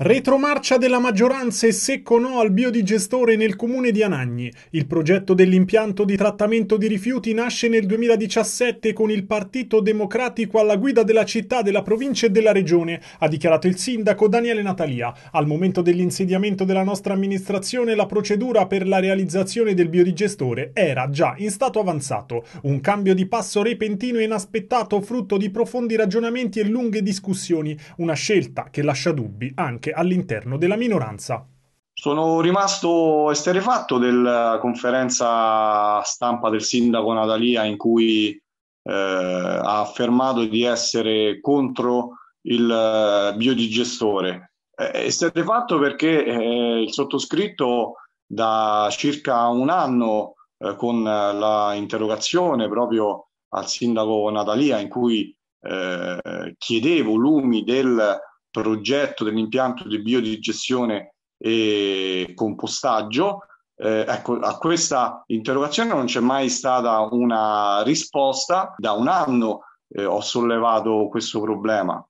Retromarcia della maggioranza e secco no al biodigestore nel comune di Anagni. Il progetto dell'impianto di trattamento di rifiuti nasce nel 2017 con il Partito Democratico alla guida della città, della provincia e della regione, ha dichiarato il sindaco Daniele Natalia. Al momento dell'insediamento della nostra amministrazione la procedura per la realizzazione del biodigestore era già in stato avanzato. Un cambio di passo repentino e inaspettato frutto di profondi ragionamenti e lunghe discussioni, una scelta che lascia dubbi anche anche all'interno della minoranza. Sono rimasto esterefatto della conferenza stampa del sindaco Natalia in cui eh, ha affermato di essere contro il eh, biodigestore. Eh, esterefatto perché eh, il sottoscritto da circa un anno eh, con la interrogazione proprio al sindaco Natalia in cui eh, chiedevo lumi del progetto dell'impianto di biodigestione e compostaggio. Eh, ecco, a questa interrogazione non c'è mai stata una risposta. Da un anno eh, ho sollevato questo problema.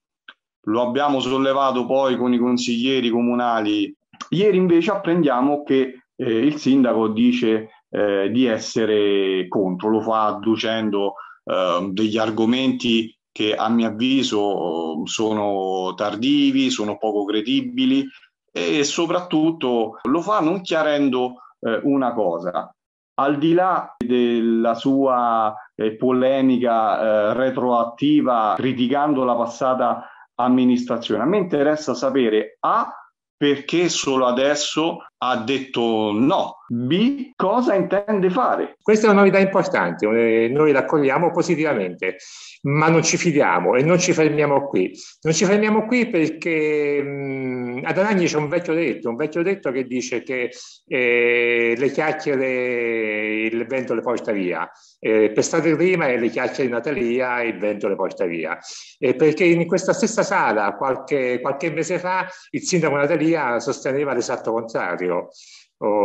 Lo abbiamo sollevato poi con i consiglieri comunali. Ieri invece apprendiamo che eh, il sindaco dice eh, di essere contro, lo fa adducendo eh, degli argomenti che a mio avviso mm, sono tardivi, sono poco credibili e soprattutto lo fa non chiarendo eh, una cosa. Al di là della sua eh, polemica eh, retroattiva criticando la passata amministrazione, a me interessa sapere A perché solo adesso ha detto no. B cosa intende fare? Questa è una novità importante, eh, noi l'accogliamo positivamente, ma non ci fidiamo e non ci fermiamo qui. Non ci fermiamo qui perché mh, ad Anagni c'è un vecchio detto, un vecchio detto che dice che eh, le chiacchiere il vento le porta via, eh, pestate prima e le chiacchiere di Natalia il vento le porta via. Eh, perché in questa stessa sala qualche, qualche mese fa il sindaco Natalia sosteneva l'esatto contrario proprio.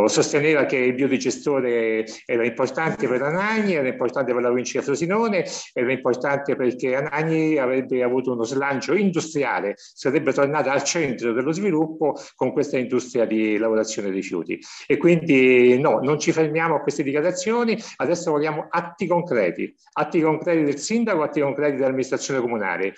sosteneva che il biodigestore era importante per Anagni, era importante per la provincia di Frosinone, era importante perché Anagni avrebbe avuto uno slancio industriale, sarebbe tornata al centro dello sviluppo con questa industria di lavorazione dei rifiuti. E quindi no, non ci fermiamo a queste dichiarazioni, adesso vogliamo atti concreti, atti concreti del sindaco, atti concreti dell'amministrazione comunale.